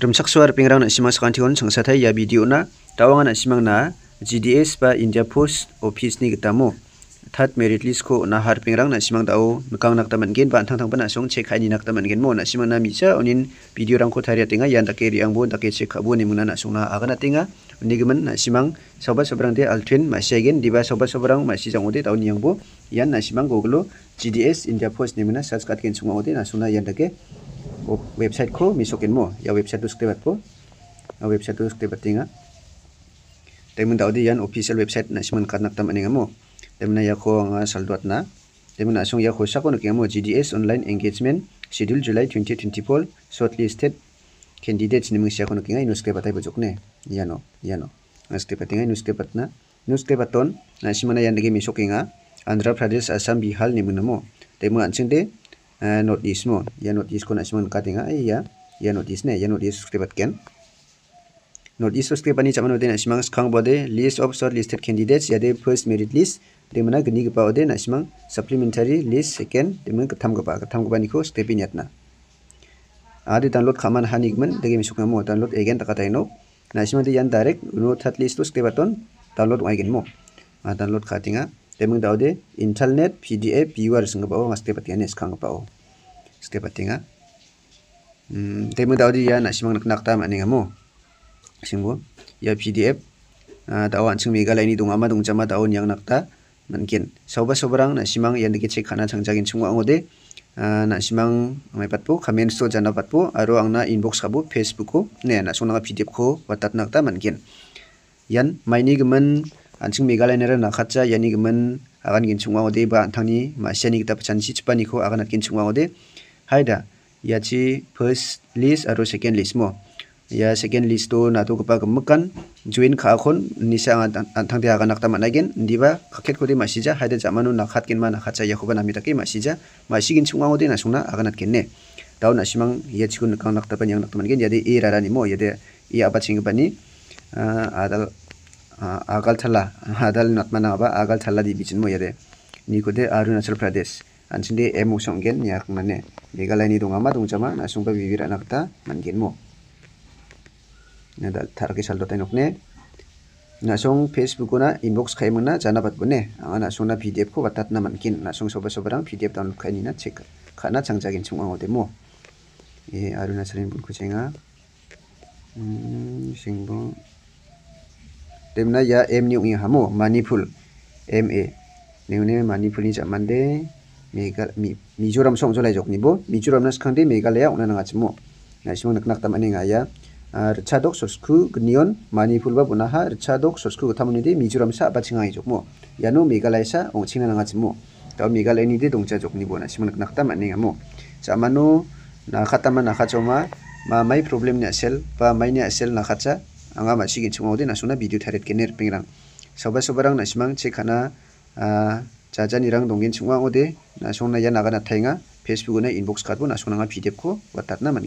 rimsaksuar pengrang nasimang on sangsatai ya video na tawang nasimang na GDS ba India Post Office ni gitamo third merit list ko na har pengrang nasimang tau mekang nakta mangen ba thang thang pa nasong cek hai ni nakta gen mo nasimang na misa onin video rang ko tharia tenga yan take riang bon take check abo ni mungna nasong na agana tinga ni gemen nasimang sobat sobrang de altrin masyagen diba sobat sobrang masih ode tau yang bo yan nasimang goglo GDS India Post ni mena search kat ken sunga ode nasong na yan take website ko misukin mo ya website dus klibat po ya website dus klibat tinga temen tau di yan official website na siman katnak tam aninga mo temen na yako nga ah, salduat na temen na asong yako sako nakinga mo GDS online engagement schedule July 2024 shortlisted candidates ni mung siyako nakinga inus klibat ay bujok ne yano yano ngas klibat tinga inus klibat na inus klibat ton na simana yan nagi misukinga Andhra Pradesh Assam Bihar ni mung na mo temen ansing de uh, notice mo ya notice ko na simon katinga ay ya ya notice ne ya notice script ken notice script ani chamano de na simang bode list of short listed candidates ya de first merit list de mana gini ga bode na supplementary list second de mana ketam ga ketam katham niko ni ko Ada adi ah, download kaman hanigman de mi sukna download again takatai no na simang yan direct uno tat list to script ton download waigen mo ah, download katinga, di mana daude internet pdf viewer sangba o ngaste patiane ya skangba o setiap atinga hmm temu tahu dia ya, nak simang nak nak tam aninga mo simbo ya pdf ah, tahu sing megala ini dong ama dong jama tahun yang nakta mungkin sobat sobrang nak simang yang dikit cek kana changjagin semua angode ah, nak simang mai patpu comment so jana patpo, aro angna inbox kabu facebook ko ne nak sunanga pdf ko watat nakta mungkin yan maini gemen anjing megala nera nakatja yani gemen agan gin chungwa ode ba antangni ma siani kita pecan si chupani ko agan atkin chungwa ode haida yachi first list aru second list mo ya second list to nato kapa kemekan join kha khon nisa antang dia ganak tamat nagen diba khaket kodi masija haida jamanu nakhat kin mana khacha ya khoba nami takai masija masigin chungango odi nasungna aganat ken ne nasimang asimang ya chikun kang nak tapan yang nak taman gen jadi e rara ni mo yade e apa chingpani adal agal thala adal natmana apa agal thala di bichin mo yade nikode arunachal pradesh anchinde emotion gen yak mane megalai ni dongama dongchama nasungka bibira nakta mangen mo nadal tarke saldo tainokne nasong facebook na inbox kayak mana? jana bat bone anga nasong na pdf ko batat na mankin nasong soba sobarang pdf download khai ni na check khana changjagin chungang ode mo e aruna sarin bun ko chenga singbong hmm, demna ya em ni ungi ya hamo manipul ma ni pulin jamande mizoram song cholai jokni bo mijuram nas khangdi megalaya ona nanga chimo naisimang naknak tam aninga ya ah, rchadok sosku gnion manipul ba bunaha rchadok sosku tamni de mijuram sa bachingai jokmo yano megalaya sa ongchina nanga chimo ta megalaya ni de dongcha jokni bo naisimang naknak tam aninga mo chamano na khatama na khachoma ma mai problem ni asel ba mai ni asel na khacha anga ma sigin chungode na sona video tharet kener pengrang soba sobarang naisimang chekhana ah, 자잔이랑 동긴 친구한 어디 나중에 야 나가나 타이가 페이스북에 인복스 가고 나중에 나가 비디오 코 왔다 나만